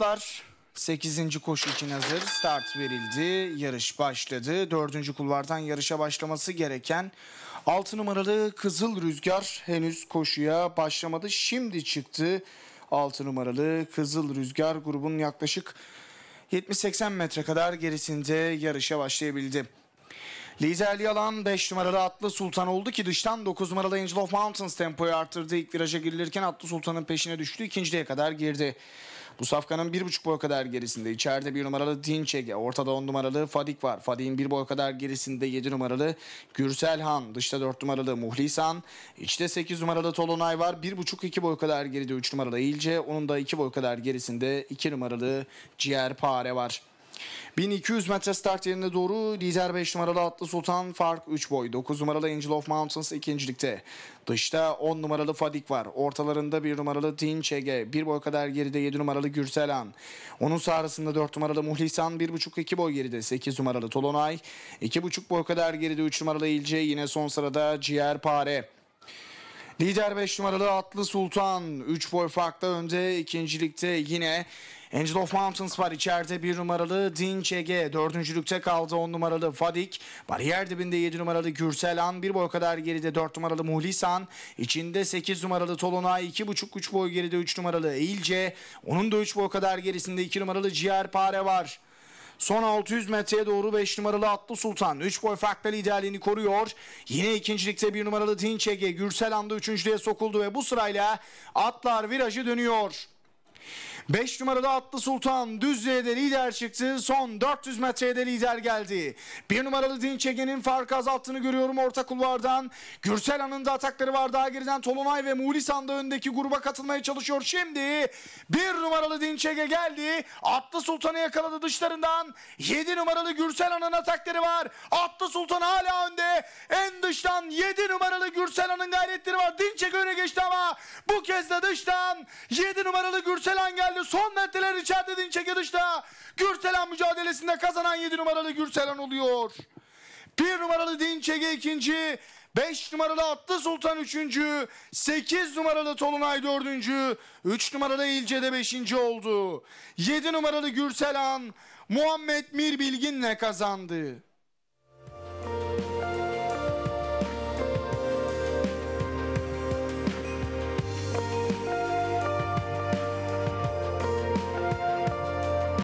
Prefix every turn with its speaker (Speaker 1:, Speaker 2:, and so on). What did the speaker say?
Speaker 1: Atlar 8. koşu için hazır. Start verildi. Yarış başladı. 4. kulvardan yarışa başlaması gereken 6 numaralı Kızıl Rüzgar henüz koşuya başlamadı. Şimdi çıktı 6 numaralı Kızıl Rüzgar grubun yaklaşık 70-80 metre kadar gerisinde yarışa başlayabildi. Lider Yalan 5 numaralı Atlı Sultan oldu ki dıştan 9 numaralı Angel of Mountains tempoyu arttırdı. İlk viraja girilirken Atlı Sultan'ın peşine düştü. ikinciye kadar girdi. Bu safkanın bir buçuk boy kadar gerisinde. içeride bir numaralı Dinçege, ortada on numaralı Fadik var. Fadik'in bir boy kadar gerisinde yedi numaralı Gürselhan, dışta dört numaralı Muhlisan, içte sekiz numaralı Tolunay var. Bir buçuk iki boy kadar geride üç numaralı İlce, onun da iki boy kadar gerisinde iki numaralı Ciğerpare var. 1200 metre start yerine doğru lider 5 numaralı Atlı Sultan fark 3 boy. 9 numaralı Angel of Mountains ikincilikte. Dışta 10 numaralı Fadik var. Ortalarında 1 numaralı Tinç Ege. 1 boy kadar geride 7 numaralı Gürselan. Onun sağrısında 4 numaralı Muhlisan 1,5-2 boy geride 8 numaralı Tolonay. 2,5 boy kadar geride 3 numaralı İlce yine son sırada Pare. Lider 5 numaralı Atlı Sultan 3 boy farkta önde ikincilikte yine Angel of Mountains var içeride 1 numaralı Dinç Ege. Dördüncülükte kaldı 10 numaralı Fadik. Bariyer dibinde 7 numaralı Gürselan. 1 boy kadar geride 4 numaralı Muhlisan. içinde 8 numaralı Tolunay. 2,5-3 boy geride 3 numaralı Eğilce. Onun da 3 boy kadar gerisinde 2 numaralı Ciğerpare var. Son 600 metreye doğru 5 numaralı Atlı Sultan 3 boy farklı liderliğini koruyor. Yine ikincilikte 1 numaralı Dinçege Gürsel anda üçüncülüğe sokuldu ve bu sırayla atlar virajı dönüyor. 5 numarada Atlı Sultan Düzce'de lider çıktı. Son 400 metreye de lider geldi. 1 numaralı Dinçege'nin farkı azalttığını görüyorum orta kulvardan. Gürsel Han'ın da atakları var. Daha geriden Tolunay ve Mulisan da öndeki gruba katılmaya çalışıyor. Şimdi 1 numaralı Dinçege geldi. Atlı Sultan'ı yakaladı dışlarından. 7 numaralı Gürsel Han'ın atakları var. Atlı Sultan hala önde. En dıştan 7 numaralı Gürsel Han'ın gayretleri var. Dinçege öne geçti ama bu kez de dıştan 7 numaralı Gürsel Han geldi değerli son netteler içeride dinçe yarışta Gürselen mücadelesinde kazanan 7 numaralı Gürselen oluyor. 1 numaralı Dinç ikinci, 5 numaralı Atlı Sultan üçüncü, 8 numaralı Tolunay dördüncü, 3 numaralı İlce'de beşinci oldu. 7 numaralı Gürselen, Muhammed Mir Bilgin'le kazandı.